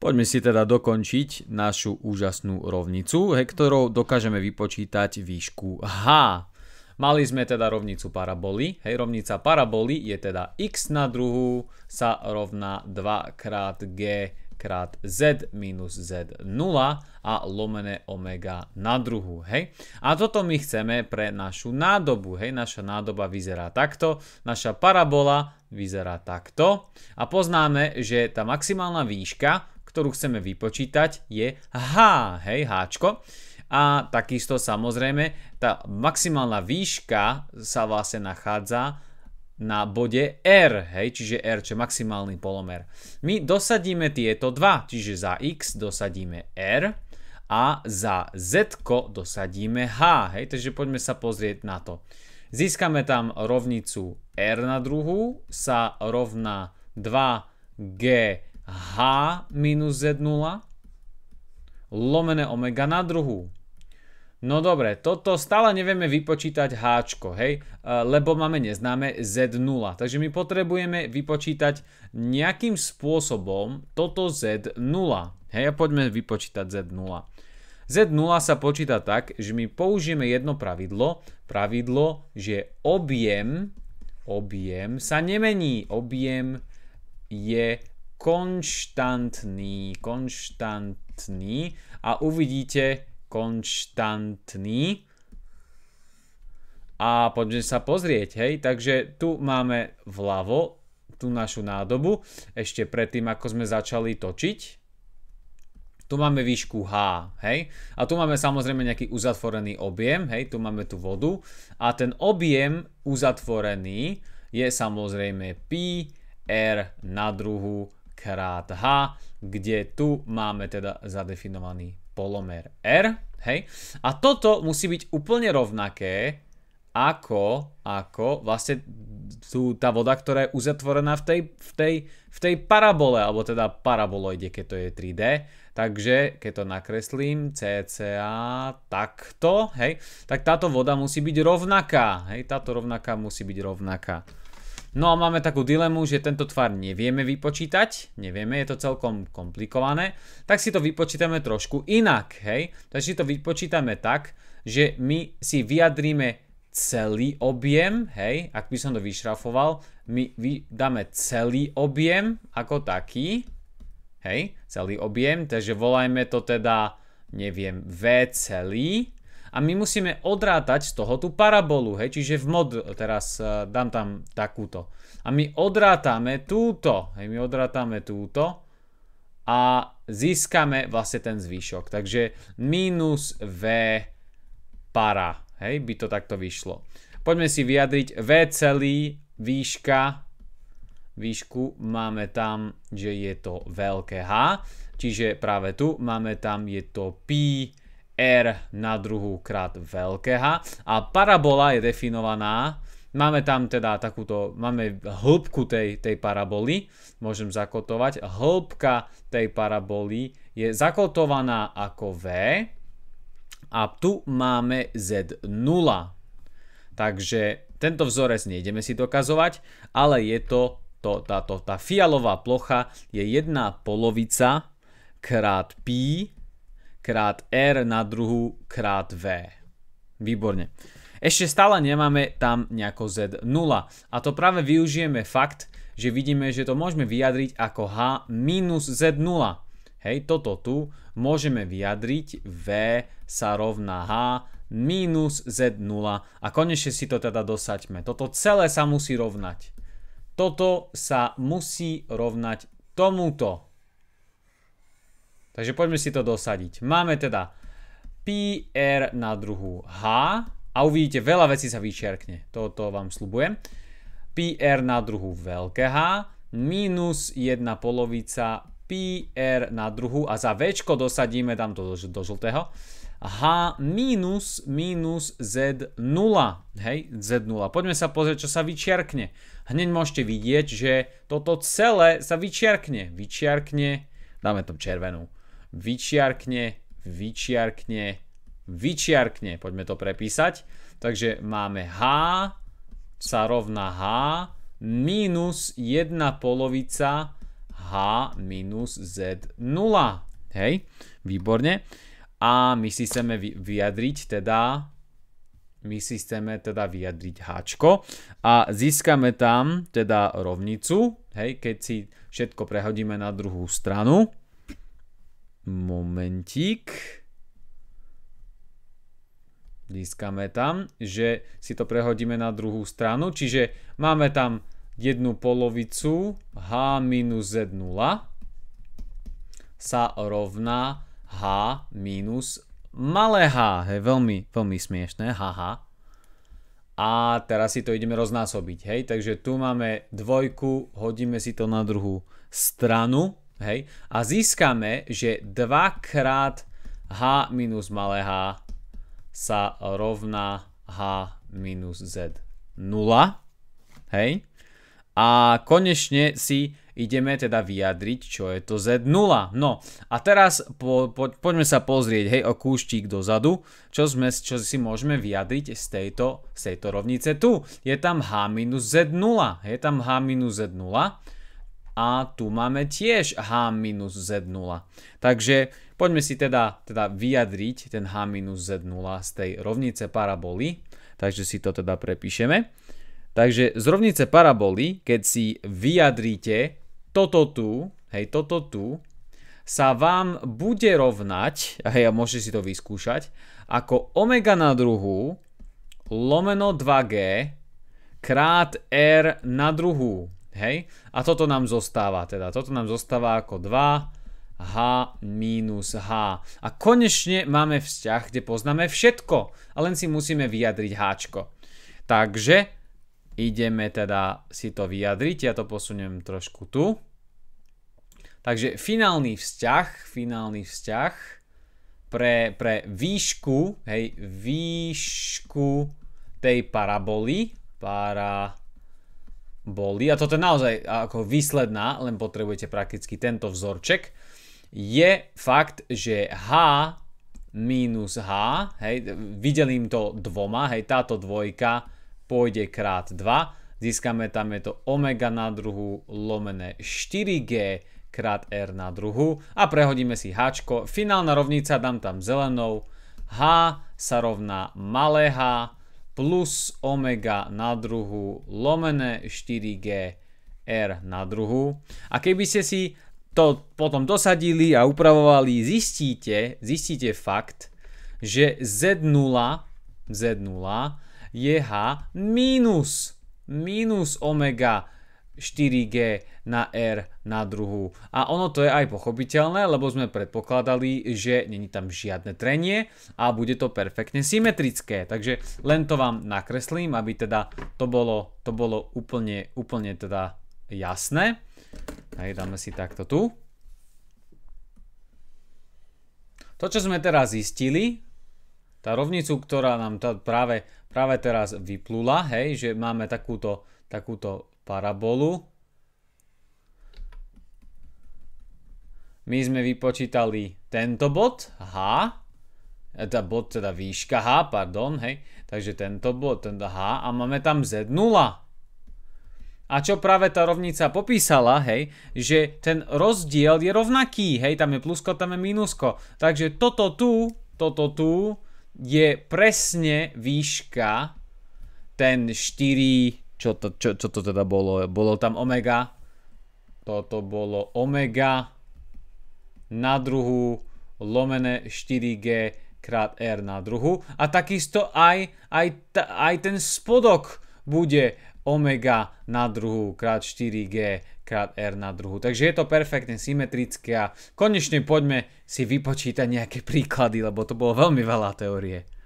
Poďme si teda dokončiť našu úžasnú rovnicu, ktorou dokážeme vypočítať výšku h. Mali sme teda rovnicu paraboli. Hej, rovnica paraboli je teda x na druhú sa rovná 2 krát g krát z minus z0 a lomené omega na druhu, hej. A toto my chceme pre našu nádobu, hej. Naša nádoba vyzerá takto, naša parabola vyzerá takto a poznáme, že tá maximálna výška ktorú chceme vypočítať, je H, hej, Hčko. A takisto samozrejme, tá maximálna výška sa vlastne nachádza na bode R, hej, čiže R, čo je maximálny polomer. My dosadíme tieto dva, čiže za X dosadíme R a za Z dosadíme H, hej, takže poďme sa pozrieť na to. Získame tam rovnicu R na druhú, sa rovná 2G h minus z0 lomené omega na druhú. No dobre, toto stále nevieme vypočítať h, hej, e, lebo máme neznáme z0. Takže my potrebujeme vypočítať nejakým spôsobom toto z0. Hej, a poďme vypočítať z0. Z0 sa počíta tak, že my použijeme jedno pravidlo, pravidlo, že objem, objem sa nemení, objem je konštantný, konštantný a uvidíte konštantný a poďme sa pozrieť, hej, takže tu máme vľavo tú našu nádobu, ešte predtým ako sme začali točiť, tu máme výšku H, hej? A tu máme samozrejme nejaký uzatvorený objem, hej? Tu máme tú vodu. A ten objem uzatvorený je samozrejme pi R na druhu krát h, kde tu máme teda zadefinovaný polomer r. Hej? A toto musí byť úplne rovnaké ako, ako vlastne tu tá voda, ktorá je uzatvorená v tej, v, tej, v tej parabole, alebo teda paraboloide, keď to je 3D. Takže keď to nakreslím cca takto, hej, tak táto voda musí byť rovnaká. Hej, táto rovnaká musí byť rovnaká. No a máme takú dilemu, že tento tvar nevieme vypočítať, nevieme, je to celkom komplikované, tak si to vypočítame trošku inak, hej? Takže si to vypočítame tak, že my si vyjadríme celý objem, hej, ak by som to vyšrafoval, my dáme celý objem ako taký, hej, celý objem, takže volajme to teda, neviem, V celý, a my musíme odrátať z toho tú parabolu, hej, čiže v mod teraz uh, dám tam takúto. A my odrátame túto, hej, my odrátame túto a získame vlastne ten zvyšok. Takže minus V para, hej, by to takto vyšlo. Poďme si vyjadriť V celý výška výšku máme tam, že je to veľké H, čiže práve tu máme tam, je to pi r na druhú krát veľké h a parabola je definovaná Máme tam teda takúto, máme hĺbku tej, tej paraboly, môžem zakotovať. Hĺbka tej paraboly je zakotovaná ako V a tu máme Z0. Takže tento vzorec nejdeme si dokazovať, ale je to, to táto, tá fialová plocha je jedna polovica krát pi krát R na druhú krát V. Výborne. Ešte stále nemáme tam nejako Z0 a to práve využijeme fakt, že vidíme, že to môžeme vyjadriť ako H minus Z0. Hej, toto tu môžeme vyjadriť V sa rovná H minus Z0 a konečne si to teda dosaďme. Toto celé sa musí rovnať. Toto sa musí rovnať tomuto. Takže poďme si to dosadiť. Máme teda PR na druhu H a uvidíte, veľa vecí sa vyčerkne. Toto vám slubujem. PR na druhu veľké H minus 1 polovica PR na druhu a za V dosadíme, dám to do, do žltého. H minus minus Z0. Hej, Z0. Poďme sa pozrieť, čo sa vyčiarkne. Hneď môžete vidieť, že toto celé sa vyčerkne. Vyčerkne, dáme tam červenú vyčiarkne, vyčiarkne, vyčiarkne. Poďme to prepísať. Takže máme H sa rovná H minus 1 polovica H minus Z0. Hej, výborne. A my si chceme vyjadriť teda my si chceme teda vyjadriť háčko a získame tam teda rovnicu, hej, keď si všetko prehodíme na druhú stranu, momentík. Lískame tam, že si to prehodíme na druhú stranu, čiže máme tam jednu polovicu h minus z0 sa rovná h minus malé h. Je veľmi, veľmi smiešné, haha. A teraz si to ideme roznásobiť, hej. Takže tu máme dvojku, hodíme si to na druhú stranu hej, a získame, že 2 krát h minus malé h sa rovná h minus z 0, hej, a konečne si ideme teda vyjadriť, čo je to Z0. No a teraz po, po, poďme sa pozrieť hej, o kúštík dozadu, čo, sme, čo si môžeme vyjadriť z tejto, z tejto rovnice tu. Je tam H minus Z0, je tam H minus Z0 a tu máme tiež h minus z0. Takže poďme si teda, teda vyjadriť ten h minus z0 z tej rovnice paraboly. Takže si to teda prepíšeme. Takže z rovnice paraboly, keď si vyjadrite toto tu, hej, toto tu, sa vám bude rovnať, hej, a môžete si to vyskúšať, ako omega na druhú lomeno 2g krát r na druhú. Hej? A toto nám zostáva teda. Toto nám zostáva ako 2 h minus h. A konečne máme vzťah, kde poznáme všetko. A len si musíme vyjadriť háčko. Takže ideme teda si to vyjadriť. Ja to posuniem trošku tu. Takže finálny vzťah, finálny vzťah pre, pre výšku, hej, výšku tej paraboly, para, boli, a toto je naozaj ako výsledná, len potrebujete prakticky tento vzorček, je fakt, že H minus H, hej, vydelím to dvoma, hej, táto dvojka pôjde krát 2, získame tam je to omega na druhu lomené 4G krát R na druhu a prehodíme si H. Finálna rovnica, dám tam zelenou, H sa rovná malé H plus omega na druhu lomené 4G R na druhu. A keby ste si to potom dosadili a upravovali, zistíte, zistíte fakt, že Z0, Z0 je H minus, minus omega 4G na R na druhú. A ono to je aj pochopiteľné, lebo sme predpokladali, že není tam žiadne trenie a bude to perfektne symetrické. Takže len to vám nakreslím, aby teda to bolo, to bolo úplne, úplne teda jasné. Hej, dáme si takto tu. To, čo sme teraz zistili, tá rovnicu, ktorá nám tá práve, práve teraz vyplula, hej, že máme takúto, takúto parabolu. My sme vypočítali tento bod H, teda bod, teda výška H, pardon, hej, takže tento bod, tento H a máme tam Z0. A čo práve tá rovnica popísala, hej, že ten rozdiel je rovnaký, hej, tam je plusko, tam je minusko. Takže toto tu, toto tu je presne výška ten 4 čo to, čo, čo to teda bolo? Bolo tam omega, toto bolo omega na druhu lomené 4G krát R na druhu a takisto aj, aj, aj ten spodok bude omega na druhu krát 4G krát R na druhu. Takže je to perfektne symetrické a konečne poďme si vypočítať nejaké príklady, lebo to bolo veľmi veľa teórie.